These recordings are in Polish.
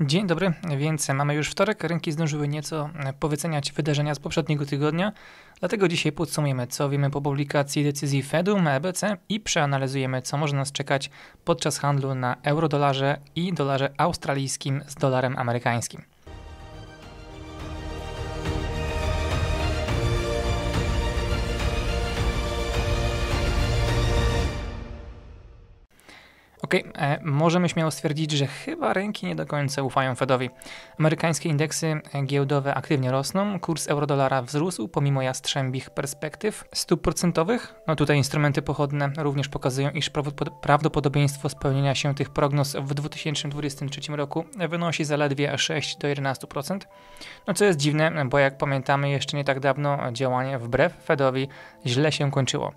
Dzień dobry, więc mamy już wtorek. Rynki zdążyły nieco powyceniać wydarzenia z poprzedniego tygodnia, dlatego dzisiaj podsumujemy, co wiemy po publikacji decyzji Fedu, EBC i przeanalizujemy, co może nas czekać podczas handlu na euro-dolarze i dolarze australijskim z dolarem amerykańskim. Okej, okay, e, możemy śmiało stwierdzić, że chyba rynki nie do końca ufają Fedowi. Amerykańskie indeksy e, giełdowe aktywnie rosną, kurs eurodolara wzrósł pomimo jastrzębich perspektyw stóp procentowych. No tutaj instrumenty pochodne również pokazują, iż prawdopodobieństwo spełnienia się tych prognoz w 2023 roku wynosi zaledwie 6 do 11%. No co jest dziwne, bo jak pamiętamy, jeszcze nie tak dawno działanie wbrew Fedowi źle się kończyło.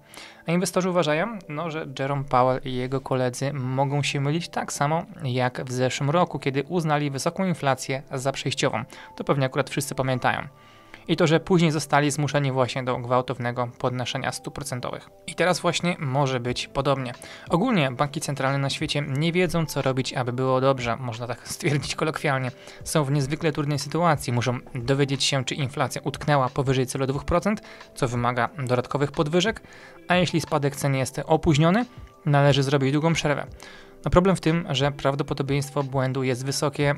A inwestorzy uważają, no, że Jerome Powell i jego koledzy mogą się mylić tak samo jak w zeszłym roku, kiedy uznali wysoką inflację za przejściową. To pewnie akurat wszyscy pamiętają i to, że później zostali zmuszeni właśnie do gwałtownego podnoszenia stóp procentowych. I teraz właśnie może być podobnie. Ogólnie banki centralne na świecie nie wiedzą, co robić, aby było dobrze, można tak stwierdzić kolokwialnie. Są w niezwykle trudnej sytuacji, muszą dowiedzieć się, czy inflacja utknęła powyżej celu 2%, co wymaga dodatkowych podwyżek, a jeśli spadek cen jest opóźniony, należy zrobić długą przerwę. No problem w tym, że prawdopodobieństwo błędu jest wysokie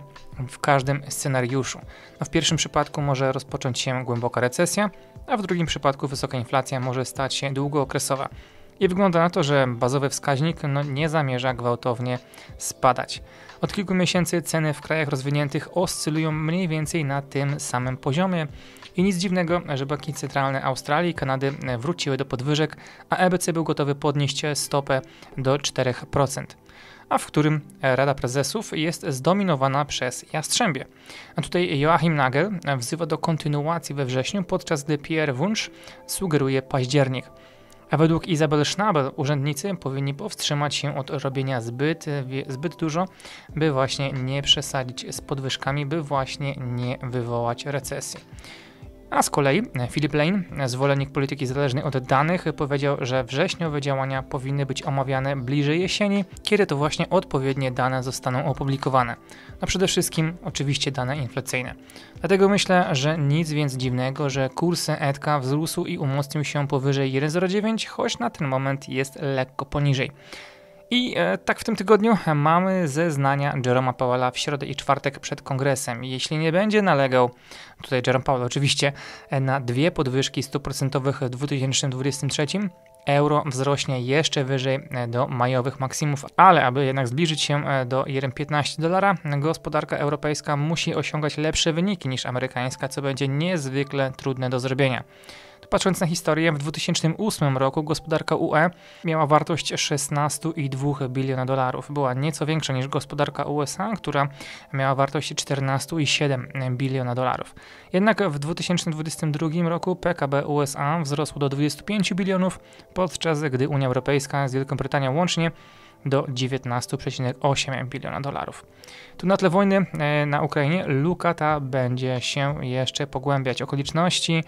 w każdym scenariuszu. No w pierwszym przypadku może rozpocząć się głęboka recesja, a w drugim przypadku wysoka inflacja może stać się długookresowa. I wygląda na to, że bazowy wskaźnik no, nie zamierza gwałtownie spadać. Od kilku miesięcy ceny w krajach rozwiniętych oscylują mniej więcej na tym samym poziomie. I nic dziwnego, że banki centralne Australii i Kanady wróciły do podwyżek, a EBC był gotowy podnieść stopę do 4% a w którym e, Rada Prezesów jest zdominowana przez Jastrzębie. A tutaj Joachim Nagel wzywa do kontynuacji we wrześniu, podczas gdy Pierre Wunsch sugeruje październik. A według Izabel Schnabel urzędnicy powinni powstrzymać się od robienia zbyt, zbyt dużo, by właśnie nie przesadzić z podwyżkami, by właśnie nie wywołać recesji. A z kolei Philip Lane, zwolennik polityki zależnej od danych, powiedział, że wrześniowe działania powinny być omawiane bliżej jesieni, kiedy to właśnie odpowiednie dane zostaną opublikowane. No przede wszystkim oczywiście dane inflacyjne. Dlatego myślę, że nic więc dziwnego, że kursy ETKA wzrósł i umocnił się powyżej 1,09, choć na ten moment jest lekko poniżej. I e, tak w tym tygodniu mamy zeznania Jeroma Powella w środę i czwartek przed kongresem. Jeśli nie będzie nalegał, tutaj Jerome Powell oczywiście, e, na dwie podwyżki stóp w 2023, euro wzrośnie jeszcze wyżej e, do majowych maksimów, ale aby jednak zbliżyć się do 1,15 dolara, gospodarka europejska musi osiągać lepsze wyniki niż amerykańska, co będzie niezwykle trudne do zrobienia to patrząc na historię, w 2008 roku gospodarka UE miała wartość 16,2 biliona dolarów. Była nieco większa niż gospodarka USA, która miała wartość 14,7 biliona dolarów. Jednak w 2022 roku PKB USA wzrosło do 25 bilionów, podczas gdy Unia Europejska z Wielką Brytanią łącznie do 19,8 biliona dolarów. Tu na tle wojny e, na Ukrainie luka ta będzie się jeszcze pogłębiać. Okoliczności,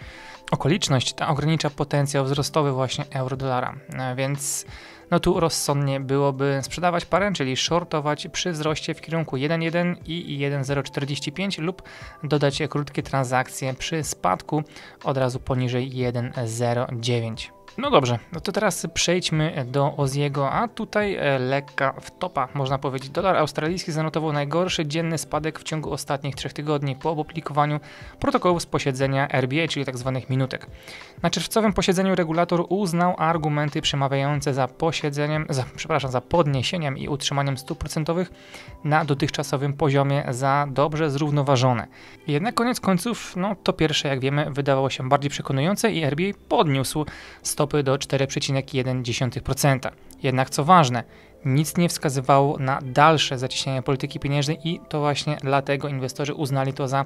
okoliczność ta ogranicza potencjał wzrostowy właśnie euro-dolara, e, więc no tu rozsądnie byłoby sprzedawać parę, czyli shortować przy wzroście w kierunku 1.1 i 1.045 lub dodać krótkie transakcje przy spadku od razu poniżej 1.09. No dobrze, no to teraz przejdźmy do Oziego, a tutaj e, lekka wtopa, można powiedzieć. Dolar australijski zanotował najgorszy dzienny spadek w ciągu ostatnich trzech tygodni po opublikowaniu protokołów z posiedzenia RBA, czyli tzw. Tak minutek. Na czerwcowym posiedzeniu regulator uznał argumenty przemawiające za posiedzeniem, za, przepraszam, za podniesieniem i utrzymaniem stóp procentowych na dotychczasowym poziomie za dobrze zrównoważone. Jednak koniec końców, no to pierwsze, jak wiemy, wydawało się bardziej przekonujące i RBA podniósł stopy stopy do 4,1%. Jednak co ważne, nic nie wskazywało na dalsze zacieśnienie polityki pieniężnej i to właśnie dlatego inwestorzy uznali to za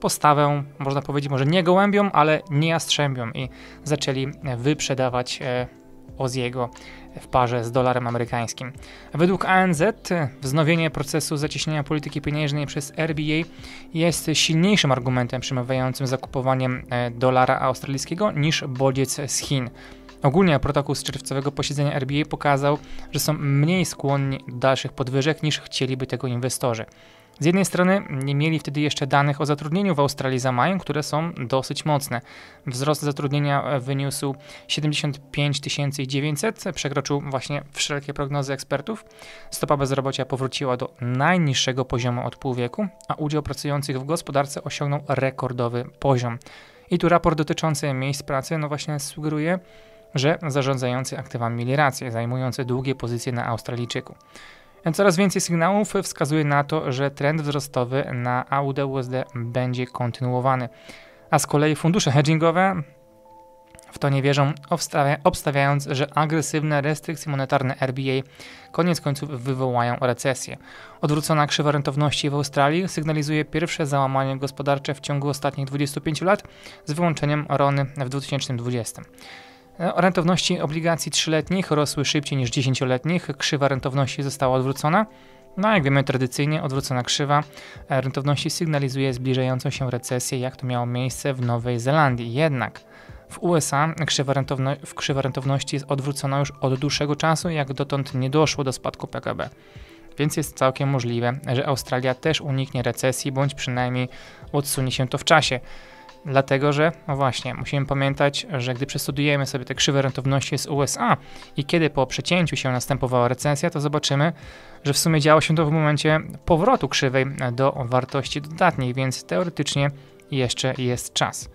postawę, można powiedzieć, może nie gołębią, ale nie jastrzębią i zaczęli wyprzedawać e, Oziego w parze z dolarem amerykańskim. Według ANZ wznowienie procesu zacieśnienia polityki pieniężnej przez RBA jest silniejszym argumentem przemawiającym za kupowaniem e, dolara australijskiego niż bodziec z Chin. Ogólnie protokół z czerwcowego posiedzenia RBA pokazał, że są mniej skłonni do dalszych podwyżek niż chcieliby tego inwestorzy. Z jednej strony nie mieli wtedy jeszcze danych o zatrudnieniu w Australii za maj, które są dosyć mocne. Wzrost zatrudnienia e, wyniósł 75 900, przekroczył właśnie wszelkie prognozy ekspertów. Stopa bezrobocia powróciła do najniższego poziomu od pół wieku, a udział pracujących w gospodarce osiągnął rekordowy poziom. I tu raport dotyczący miejsc pracy no właśnie sugeruje, że zarządzający aktywami mieli rację, zajmujący długie pozycje na Australijczyku. Coraz więcej sygnałów wskazuje na to, że trend wzrostowy na AUD USD będzie kontynuowany. A z kolei fundusze hedgingowe w to nie wierzą, obstawiając, że agresywne restrykcje monetarne RBA koniec końców wywołają recesję. Odwrócona krzywa rentowności w Australii sygnalizuje pierwsze załamanie gospodarcze w ciągu ostatnich 25 lat, z wyłączeniem Rony w 2020. E, rentowności obligacji trzyletnich rosły szybciej niż dziesięcioletnich, krzywa rentowności została odwrócona. No jak wiemy, tradycyjnie odwrócona krzywa e, rentowności sygnalizuje zbliżającą się recesję, jak to miało miejsce w Nowej Zelandii. Jednak w USA krzywa, rentowno krzywa rentowności jest odwrócona już od dłuższego czasu, jak dotąd nie doszło do spadku PKB. Więc jest całkiem możliwe, że Australia też uniknie recesji, bądź przynajmniej odsunie się to w czasie. Dlatego, że, no właśnie, musimy pamiętać, że gdy przestudujemy sobie te krzywe rentowności z USA i kiedy po przecięciu się następowała recesja, to zobaczymy, że w sumie działo się to w momencie powrotu krzywej do wartości dodatniej, więc teoretycznie jeszcze jest czas.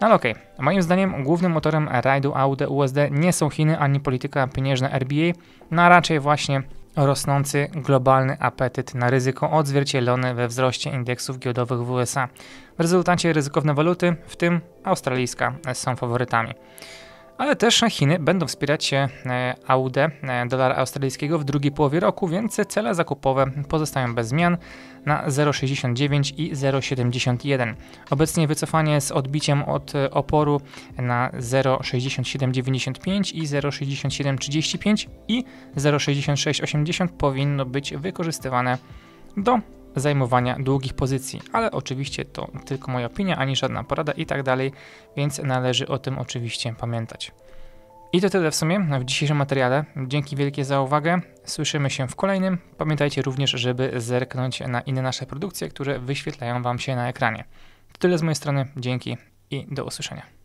No ale okej, okay. moim zdaniem głównym motorem rajdu AUD USD nie są Chiny ani polityka pieniężna RBA, no a raczej właśnie Rosnący globalny apetyt na ryzyko odzwierciedlony we wzroście indeksów giełdowych w USA. W rezultacie ryzykowne waluty, w tym australijska, są faworytami ale też Chiny będą wspierać e, AUD e, dolara australijskiego w drugiej połowie roku, więc cele zakupowe pozostają bez zmian na 0,69 i 0,71. Obecnie wycofanie z odbiciem od e, oporu na 0,6795 i 0,6735 i 0,6680 powinno być wykorzystywane do zajmowania długich pozycji, ale oczywiście to tylko moja opinia, ani żadna porada i tak dalej, więc należy o tym oczywiście pamiętać. I to tyle w sumie w dzisiejszym materiale. Dzięki wielkie za uwagę. Słyszymy się w kolejnym. Pamiętajcie również, żeby zerknąć na inne nasze produkcje, które wyświetlają Wam się na ekranie. To tyle z mojej strony. Dzięki i do usłyszenia.